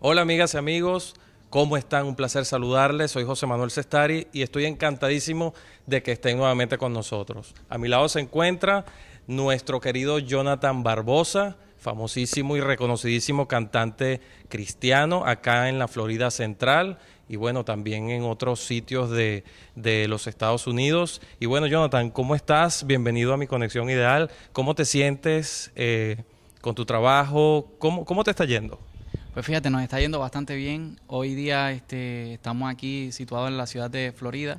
Hola amigas y amigos, ¿cómo están? Un placer saludarles. Soy José Manuel Cestari y estoy encantadísimo de que estén nuevamente con nosotros. A mi lado se encuentra nuestro querido Jonathan Barbosa, famosísimo y reconocidísimo cantante cristiano acá en la Florida Central y bueno, también en otros sitios de, los Estados Unidos. Y bueno, Jonathan, ¿cómo estás? Bienvenido a mi Conexión Ideal. ¿Cómo te sientes eh, con tu trabajo? ¿Cómo, ¿Cómo te está yendo? Pues fíjate, nos está yendo bastante bien. Hoy día este, estamos aquí situados en la ciudad de Florida,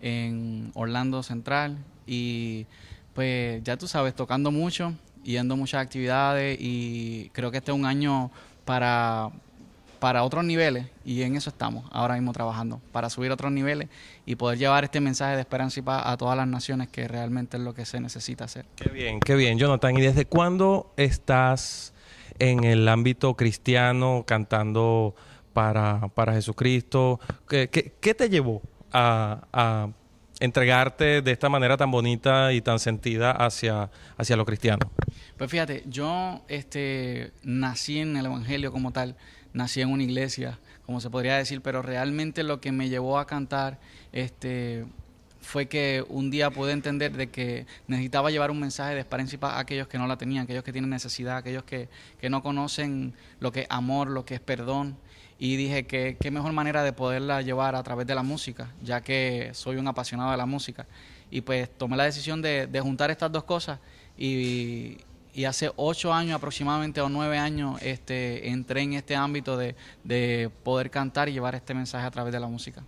en Orlando Central, y pues ya tú sabes, tocando mucho, yendo muchas actividades, y creo que este es un año para, para otros niveles y en eso estamos ahora mismo trabajando, para subir otros niveles y poder llevar este mensaje de esperanza y paz a todas las naciones que realmente es lo que se necesita hacer. Qué bien, qué bien, Jonathan. ¿Y desde cuándo estás en el ámbito cristiano, cantando para, para Jesucristo. ¿Qué, qué, te llevó a, entregarte de esta manera tan bonita y tan sentida hacia, hacia lo cristiano? Pues fíjate, yo este, nací en el Evangelio como tal, nací en una iglesia, como se podría decir, pero realmente lo que me llevó a cantar, este, fue que un día pude entender de que necesitaba llevar un mensaje de esperanza a aquellos que no la tenían, aquellos que tienen necesidad, aquellos que, no conocen lo que es amor, lo que es perdón. Y dije que qué mejor manera de poderla llevar a través de la música, ya que soy un apasionado de la música. Y pues tomé la decisión de, juntar estas dos cosas y, hace ocho años aproximadamente o nueve años este, entré en este ámbito de poder cantar y llevar este mensaje a través de la música.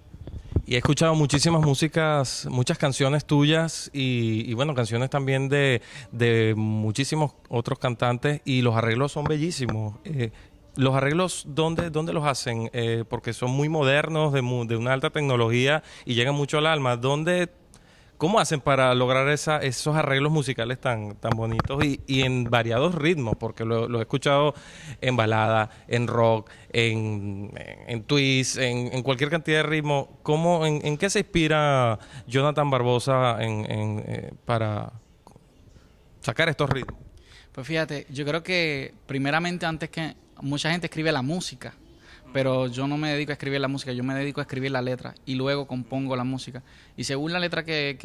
Y he escuchado muchísimas músicas, muchas canciones tuyas y, bueno, canciones también de, muchísimos otros cantantes y los arreglos son bellísimos. Eh, ¿Los arreglos dónde, dónde los hacen? Eh, porque son muy modernos, de, de, una alta tecnología y llegan mucho al alma. ¿Dónde ¿Cómo hacen para lograr esos arreglos musicales tan, tan bonitos y, en variados ritmos? Porque lo, he escuchado en balada, en rock, en, twist, en, cualquier cantidad de ritmo. ¿Cómo, en, qué se inspira Jonathan Barbosa eh, para sacar estos ritmos? Pues fíjate, yo creo que primeramente antes que mucha gente escribe la música pero yo no me dedico a escribir la música, yo me dedico a escribir la letra y luego compongo la música. Y según la letra que,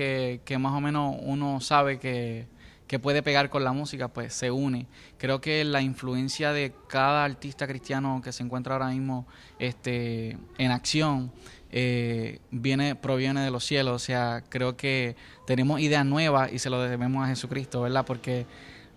que, más o menos uno sabe que, puede pegar con la música, pues se une. Creo que la influencia de cada artista cristiano que se encuentra ahora mismo este, en acción eh, viene, proviene de los cielos. O sea, creo que tenemos ideas nuevas y se lo debemos a Jesucristo, ¿verdad? Porque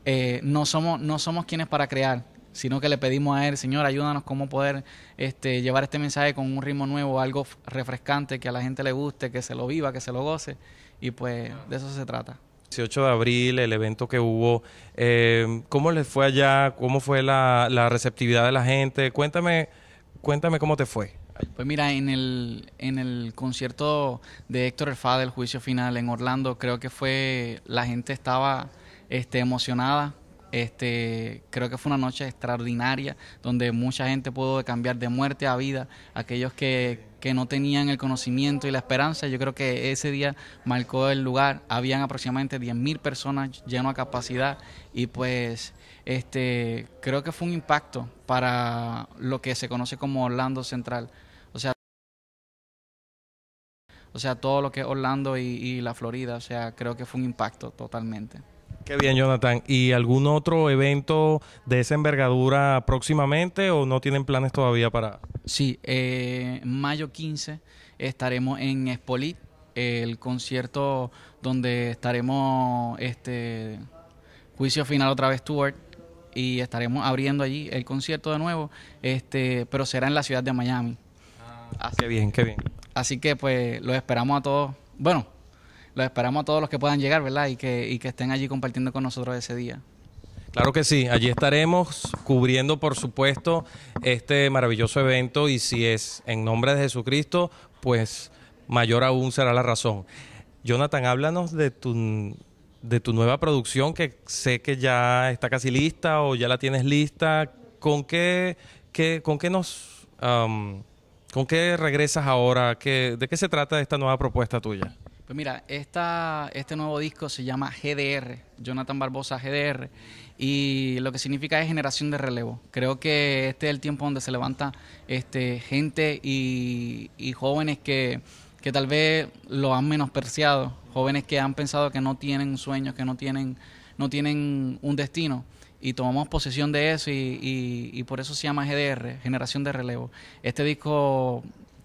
eh, no, somos, no somos quienes para crear sino que le pedimos a Él, Señor, ayúdanos cómo poder este, llevar este mensaje con un ritmo nuevo, algo refrescante, que a la gente le guste, que se lo viva, que se lo goce. Y pues de eso se trata. 18 de abril, el evento que hubo, eh, ¿cómo les fue allá? ¿Cómo fue la, receptividad de la gente? Cuéntame, cuéntame cómo te fue. Pues mira, en el, en el concierto de Héctor Fá del juicio final en Orlando, creo que fue, la gente estaba este, emocionada este, creo que fue una noche extraordinaria donde mucha gente pudo cambiar de muerte a vida. Aquellos que, no tenían el conocimiento y la esperanza, yo creo que ese día marcó el lugar. Habían aproximadamente 10.000 personas lleno a capacidad y pues este, creo que fue un impacto para lo que se conoce como Orlando Central. O sea, o sea, todo lo que es Orlando y, y la Florida, o sea, creo que fue un impacto totalmente. Qué bien, Jonathan. ¿Y algún otro evento de esa envergadura próximamente o no tienen planes todavía para...? Sí, eh, mayo 15 estaremos en Espolit, el concierto donde estaremos este juicio final otra vez Stuart y estaremos abriendo allí el concierto de nuevo, este, pero será en la ciudad de Miami. Ah, qué bien, qué bien. Así que pues los esperamos a todos. Bueno, lo esperamos a todos los que puedan llegar, ¿verdad? Y que, y que estén allí compartiendo con nosotros ese día. Claro que sí, allí estaremos cubriendo, por supuesto, este maravilloso evento y si es en nombre de Jesucristo, pues mayor aún será la razón. Jonathan, háblanos de tu, de tu nueva producción que sé que ya está casi lista o ya la tienes lista. ¿Con qué, qué con qué nos... ¿Con qué regresas ahora? ¿De qué se trata esta nueva propuesta tuya? Pues mira, este nuevo disco se llama GDR, Jonathan Barbosa GDR, y lo que significa es generación de relevo. Creo que este es el tiempo donde se levanta este, gente y, jóvenes que, que tal vez lo han menospreciado, jóvenes que han pensado que no tienen sueños, que no tienen, no tienen un destino y tomamos posesión de eso y, y, por eso se llama GDR, Generación de Relevo. Este disco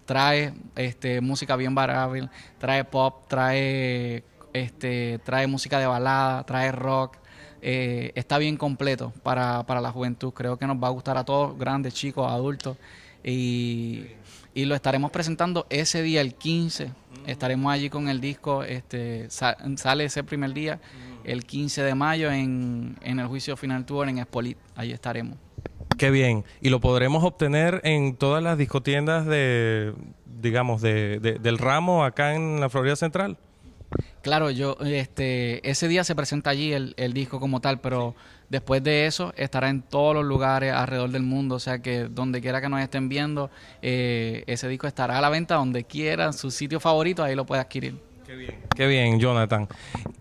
trae este, música bien variable, trae pop, trae, este, trae música de balada, trae rock. Eh, está bien completo para, para la juventud. Creo que nos va a gustar a todos, grandes, chicos, adultos. Y, lo estaremos presentando ese día, el 15. Mm. Estaremos allí con el disco. Este, sale ese primer día, mm. el 15 de mayo, en, en el juicio final tour en Espolit. Allí estaremos. Qué bien. Y lo podremos obtener en todas las discotiendas de, digamos, de, del ramo acá en la Florida Central. Claro, yo, este, ese día se presenta allí el, disco como tal, pero después de eso estará en todos los lugares alrededor del mundo, o sea que donde quiera que nos estén viendo, eh, ese disco estará a la venta donde quiera, en su sitio favorito, ahí lo puede adquirir. Qué bien. Jonathan.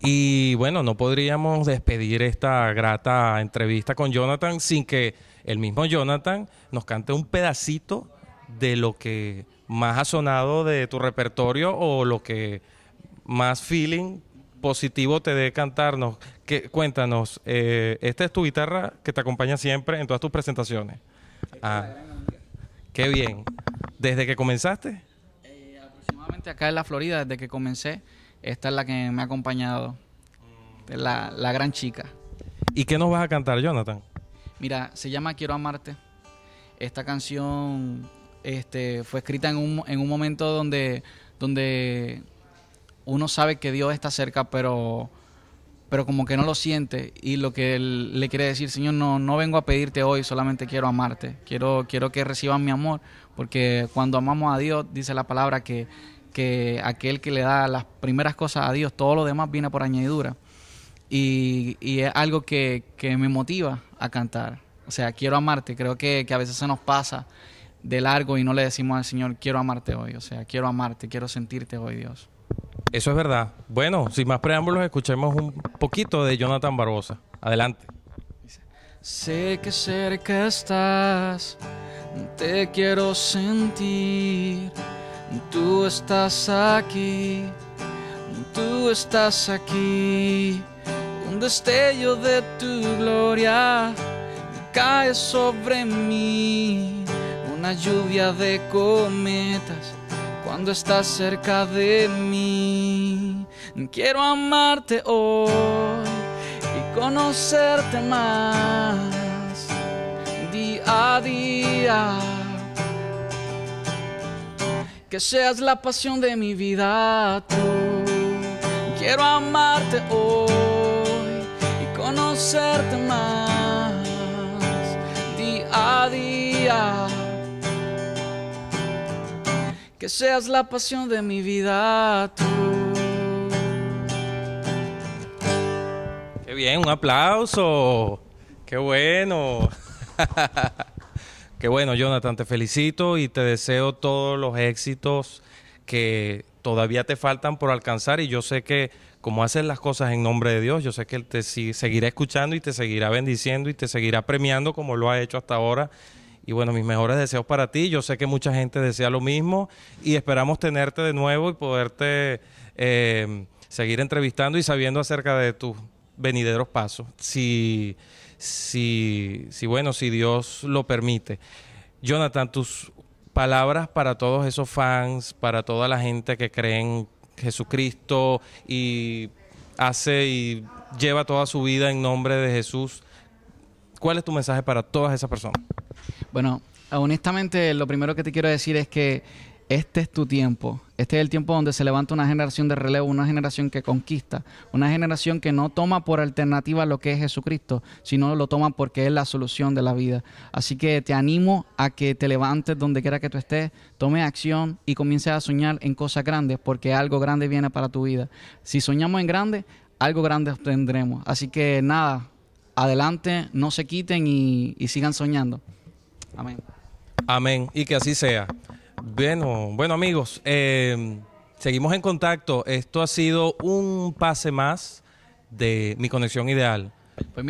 Y bueno, no podríamos despedir esta grata entrevista con Jonathan sin que el mismo Jonathan nos cante un pedacito de lo que más ha sonado de tu repertorio o lo que más feeling positivo te dé cantarnos. Que, cuéntanos, eh, esta es tu guitarra que te acompaña siempre en todas tus presentaciones. Ah, qué bien. ¿Desde que comenzaste? acá en la Florida, desde que comencé, esta es la que me ha acompañado, la, gran chica. ¿Y qué nos vas a cantar, Jonathan? Mira, se llama Quiero amarte. Esta canción este, fue escrita en un, en un momento donde, donde uno sabe que Dios está cerca, pero, pero como que no lo siente. Y lo que le quiere decir, Señor, no, no vengo a pedirte hoy, solamente quiero amarte. Quiero, quiero que reciban mi amor, porque cuando amamos a Dios, dice la palabra que que aquel que le da las primeras cosas a Dios, todo lo demás viene por añadidura. Y, es algo que, me motiva a cantar. O sea, quiero amarte. Creo que, que a veces se nos pasa de largo y no le decimos al Señor, quiero amarte hoy. O sea, quiero amarte, quiero sentirte hoy, Dios. Eso es verdad. Bueno, sin más preámbulos, escuchemos un poquito de Jonathan Barbosa. Adelante. Sé que cerca estás, te quiero sentir Tú estás aquí, tú estás aquí, un destello de tu gloria cae sobre mí, una lluvia de cometas cuando estás cerca de mí. Quiero amarte hoy y conocerte más día a día que seas la pasión de mi vida tú. Quiero amarte hoy y conocerte más día a día. Que seas la pasión de mi vida tú. Qué bien, un aplauso. Qué bueno. Que bueno, Jonathan, te felicito y te deseo todos los éxitos que todavía te faltan por alcanzar y yo sé que como haces las cosas en nombre de Dios, yo sé que Él te seguirá escuchando y te seguirá bendiciendo y te seguirá premiando como lo ha hecho hasta ahora. Y bueno, mis mejores deseos para ti. Yo sé que mucha gente desea lo mismo y esperamos tenerte de nuevo y poderte eh, seguir entrevistando y sabiendo acerca de tus venideros pasos. Si si, si bueno, si Dios lo permite. Jonathan, tus palabras para todos esos fans, para toda la gente que cree en Jesucristo y hace y lleva toda su vida en nombre de Jesús. ¿Cuál es tu mensaje para todas esas personas? Bueno, honestamente lo primero que te quiero decir es que este es tu tiempo. Este es el tiempo donde se levanta una generación de relevo, una generación que conquista, una generación que no toma por alternativa lo que es Jesucristo, sino lo toma porque es la solución de la vida. Así que te animo a que te levantes donde quiera que tú estés, tome acción y comience a soñar en cosas grandes, porque algo grande viene para tu vida. Si soñamos en grande, algo grande obtendremos. Así que nada, adelante, no se quiten y, y sigan soñando. Amén. Amén. Y que así sea. Bueno, bueno amigos, eh, seguimos en contacto. Esto ha sido un pase más de mi conexión ideal. Pues